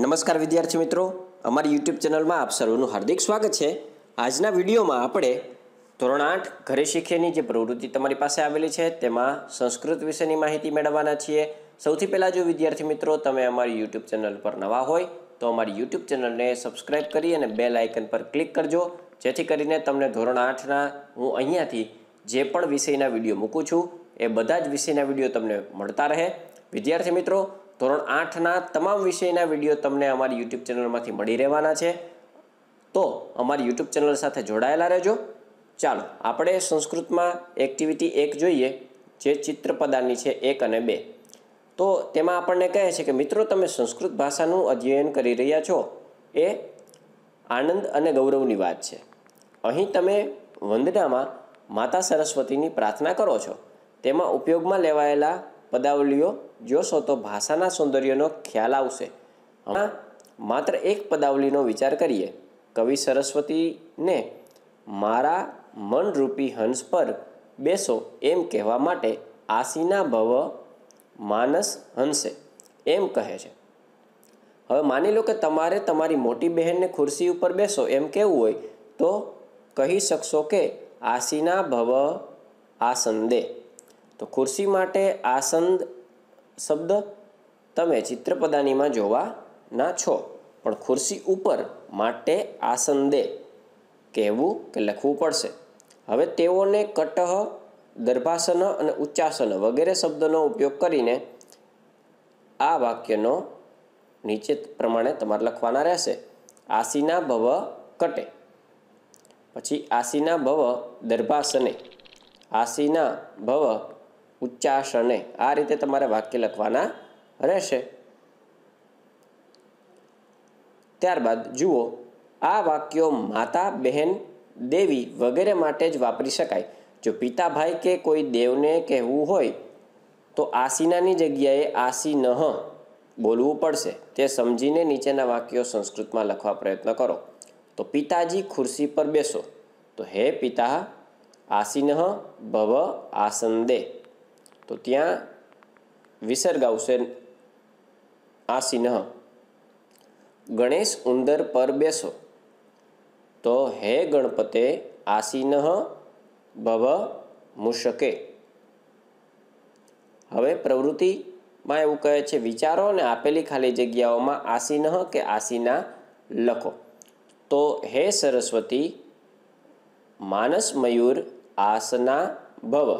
નમસ્કાર વિદ્યાર્થી મિત્રો અમારી યુટ્યુબ ચેનલમાં આપ સર્વનું હાર્દિક સ્વાગત છે આજના વિડીયોમાં આપણે ધોરણ આઠ ઘરે શીખીએની જે પ્રવૃત્તિ તમારી પાસે આવેલી છે તેમાં સંસ્કૃત વિશેની માહિતી મેળવવાના છીએ સૌથી પહેલાં જો વિદ્યાર્થી મિત્રો તમે અમારી યુટ્યુબ ચેનલ પર નવા હોય તો અમારી યુટ્યુબ ચેનલને સબસ્ક્રાઈબ કરી અને બેલ આઇકન પર ક્લિક કરજો જેથી કરીને તમને ધોરણ આઠના હું અહીંયાથી જે પણ વિષયના વિડીયો મૂકું છું એ બધા જ વિષયના વિડીયો તમને મળતા રહે વિદ્યાર્થી મિત્રો ધોરણ આઠના તમામ વિષયના વિડીયો તમને અમારી યુટ્યુબ ચેનલમાંથી મળી રહેવાના છે તો અમારી યુટ્યુબ ચેનલ સાથે જોડાયેલા રહેજો ચાલો આપણે સંસ્કૃતમાં એક્ટિવિટી એક જોઈએ જે ચિત્રપદાની છે એક અને બે તો તેમાં આપણને કહે છે કે મિત્રો તમે સંસ્કૃત ભાષાનું અધ્યયન કરી રહ્યા છો એ આનંદ અને ગૌરવની વાત છે અહીં તમે વંદનામાં માતા સરસ્વતીની પ્રાર્થના કરો છો તેમાં ઉપયોગમાં લેવાયેલા પદાવલીઓ જોશો તો ભાષાના સૌંદર્યનો ખ્યાલ આવશે માત્ર એક પદાવલીનો વિચાર કરીએ કવિ સરસ્વતીને મારા મનરૂપી હંસ પર બેસો એમ કહેવા માટે આસીના ભવ માનસ હંસે એમ કહે છે હવે માની લો કે તમારે તમારી મોટી બહેનને ખુરશી ઉપર બેસો એમ કહેવું હોય તો કહી શકશો કે આસીના ભવ આસંદે તો ખુરશી માટે આસન શબ્દ તમે ચિત્રપદાનીમાં જોવાના છો પણ ખુરશી ઉપર માટે આસન દે કહેવું કે લખવું પડશે હવે તેઓને કટહ ગર્ભાસન અને ઉચ્ચાસન વગેરે શબ્દનો ઉપયોગ કરીને આ વાક્યનો નીચે પ્રમાણે તમારે લખવાના રહેશે આસીના ભવ કટે પછી આસીના ભવ દર્ભાસને આસીના ભવ ઉચ્ચાસને આ રીતે તમારે વાક્ય લખવાના રહેશે ત્યારબાદ જુઓ આ વાક્યો માતા બહેન દેવી વગેરે માટે જ વાપરી શકાય જો પિતાભાઈ કે કોઈ દેવને કહેવું હોય તો આસીનાની જગ્યાએ આસીનહ બોલવું પડશે તે સમજીને નીચેના વાક્યો સંસ્કૃતમાં લખવા પ્રયત્ન કરો તો પિતાજી ખુરશી પર બેસો તો હે પિતા આસીનહ ભવ આસંદે તો ત્યાં વિસર્ગ આવશે આ સિન્હ ગણેશ ઉંદર પર બેસો તો હે ગણપતે આસીન ભવ મુશકે હવે પ્રવૃત્તિમાં એવું કહે છે વિચારો અને આપેલી ખાલી જગ્યાઓમાં આસીન કે આસિના લખો તો હે સરસ્વતી માનસ મયુર આસના ભવ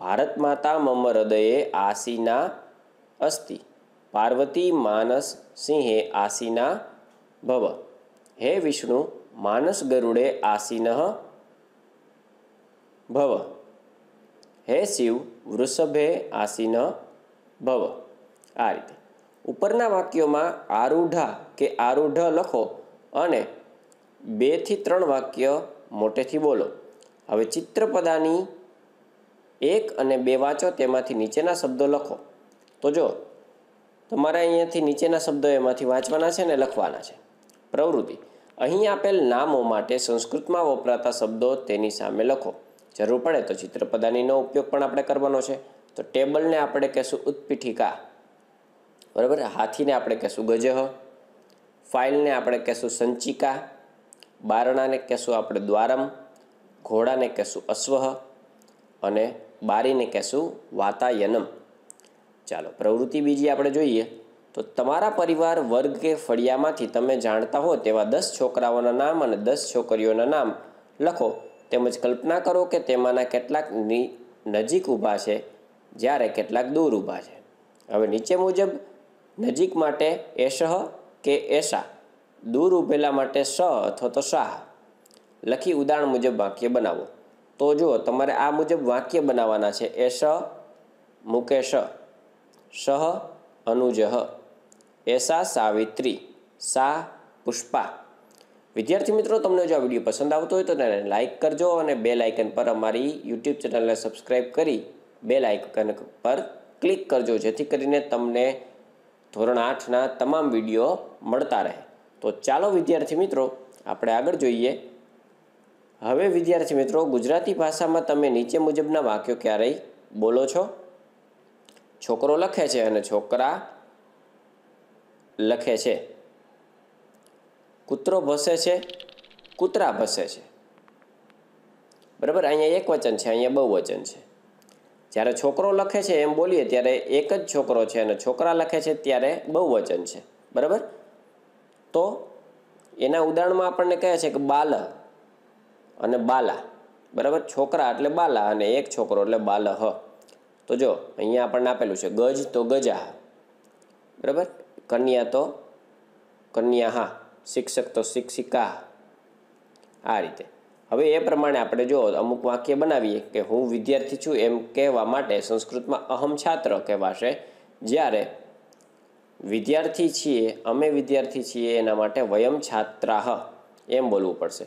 ભારત માતા મમ હૃદયે આસીના અસ્તિ પાર્વતી માનસ સિંહે આસીના ભવ હે વિષ્ણુ માનસ ગરુડે આસીન ભવ હે શિવ વૃષભે આસીન ભવ આ રીતે ઉપરના વાક્યોમાં આરૂઢા કે આરૂઢ લખો અને બેથી ત્રણ વાક્ય મોટેથી બોલો હવે ચિત્રપદાની એક અને બે વાંચો તેમાંથી નીચેના શબ્દો લખો તો જો તમારે અહીંયાથી નીચેના શબ્દો એમાંથી વાંચવાના છે ને લખવાના છે પ્રવૃત્તિ અહીં આપેલ નામો માટે સંસ્કૃતમાં વપરાતા શબ્દો તેની સામે લખો જરૂર પડે તો ચિત્રપદાનીનો ઉપયોગ પણ આપણે કરવાનો છે તો ટેબલને આપણે કહેશું ઉત્પીઠિકા બરાબર હાથીને આપણે કહેશું ગજહ ફાઇલને આપણે કહેશું સંચિકા બારણાને કહેશું આપણે દ્વારમ ઘોડાને કહેશું અશ્વ અને બારીને કહેશું વાતાયનમ ચાલો પ્રવૃત્તિ બીજી આપણે જોઈએ તો તમારા પરિવાર વર્ગ કે ફળિયામાંથી તમે જાણતા હો તેવા દસ છોકરાઓના નામ અને દસ છોકરીઓના નામ લખો તેમજ કલ્પના કરો કે તેમાંના કેટલાક નજીક ઊભા છે જ્યારે કેટલાક દૂર ઊભા છે હવે નીચે મુજબ નજીક માટે એશહ કે એશા દૂર ઊભેલા માટે સ અથવા તો શાહ લખી ઉદાહરણ મુજબ વાક્ય બનાવો તો જુઓ તમારે આ મુજબ વાક્ય બનાવવાના છે એ સ મુકેશ શહ અનુજહ એસા સાવિત્રી સા પુષ્પા વિદ્યાર્થી મિત્રો તમને જો આ વિડીયો પસંદ આવતો હોય તો તેને લાઇક કરજો અને બે લાઇકન પર અમારી યુટ્યુબ ચેનલને સબસ્ક્રાઈબ કરી બે લાઇકન પર ક્લિક કરજો જેથી કરીને તમને ધોરણ આઠના તમામ વિડીયો મળતા રહે તો ચાલો વિદ્યાર્થી મિત્રો આપણે આગળ જોઈએ હવે વિદ્યાર્થી મિત્રો ગુજરાતી ભાષામાં તમે નીચે મુજબના વાક્યો ક્યારેય બોલો છો છોકરો લખે છે અને છોકરા લખે છે કૂતરો ભસે છે કૂતરા ભસે છે બરાબર અહીંયા એક વચન છે અહીંયા બહુ વચન છે જ્યારે છોકરો લખે છે એમ બોલીએ ત્યારે એક જ છોકરો છે અને છોકરા લખે છે ત્યારે બહુ વચન છે બરાબર તો એના ઉદાહરણમાં આપણને કહે છે કે બાલ અને બાલા બરાબર છોકરા એટલે બાલા અને એક છોકરો એટલે બાલ હ તો જો અહીંયા આપણને આપેલું છે ગજ તો ગજા બરાબર કન્યા તો કન્યા હા શિક્ષક તો શિક્ષિકા આ રીતે હવે એ પ્રમાણે આપણે જો અમુક વાક્ય બનાવીએ કે હું વિદ્યાર્થી છું એમ કહેવા માટે સંસ્કૃતમાં અહમ છાત્ર કહેવાશે જ્યારે વિદ્યાર્થી છીએ અમે વિદ્યાર્થી છીએ એના માટે વયમ છાત્રાહ એમ બોલવું પડશે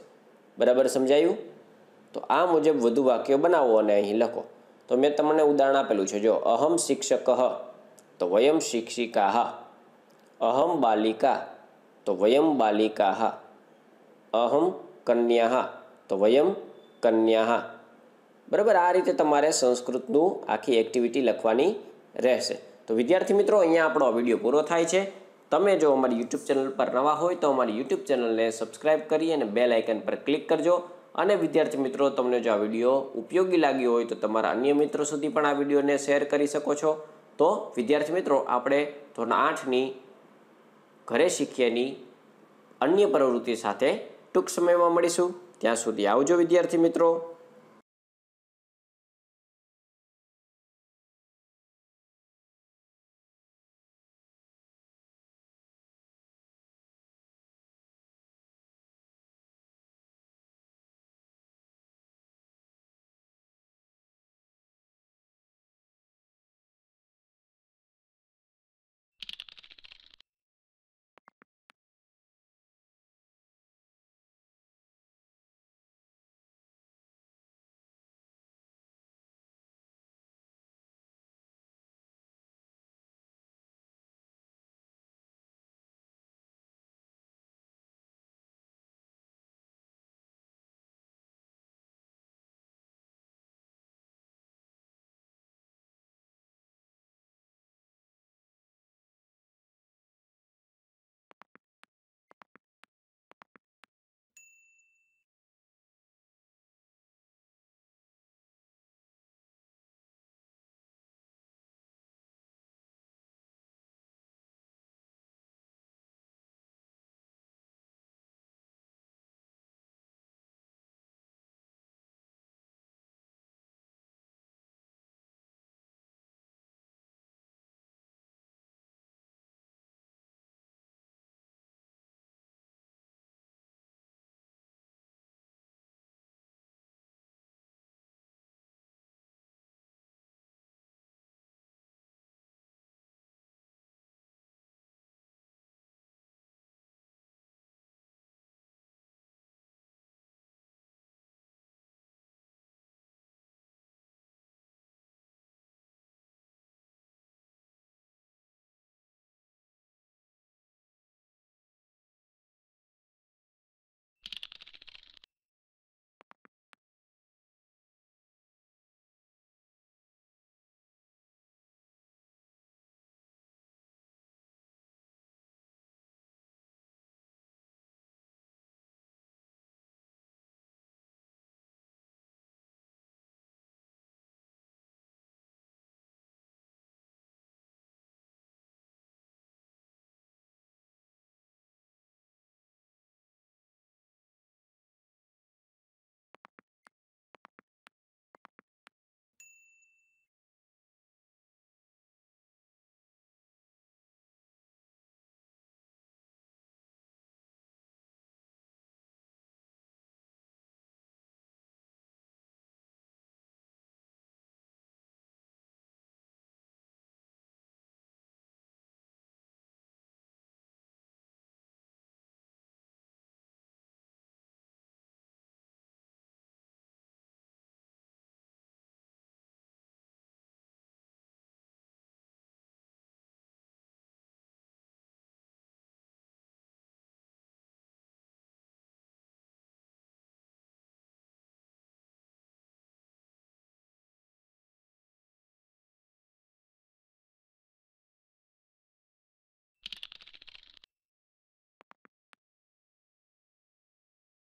બરાબર સમજાયું તો આ મુજબ વધુ વાક્યો બનાવો અને અહીં લખો તો મેં તમને ઉદાહરણ આપેલું છે જો અહમ શિક્ષક તો વયમ શિક્ષિકા અહમ બાલિકા તો વયમ બાલિકા અહમ કન્યા તો વયમ કન્યા બરાબર આ રીતે તમારે સંસ્કૃતનું આખી એક્ટિવિટી લખવાની રહેશે તો વિદ્યાર્થી મિત્રો અહીંયા આપણો વિડીયો પૂરો થાય છે તમે જો અમારી યુટ્યુબ ચેનલ પર નવા હોય તો અમારી યુટ્યુબ ચેનલને સબસ્ક્રાઇબ કરી અને બેલ આઇકન પર ક્લિક કરજો અને વિદ્યાર્થી મિત્રો તમને જો આ વિડીયો ઉપયોગી લાગ્યો હોય તો તમારા અન્ય મિત્રો સુધી પણ આ વિડીયોને શેર કરી શકો છો તો વિદ્યાર્થી મિત્રો આપણે ધોરણ આઠની ઘરે શીખીએની અન્ય પ્રવૃત્તિ સાથે ટૂંક સમયમાં મળીશું ત્યાં સુધી આવજો વિદ્યાર્થી મિત્રો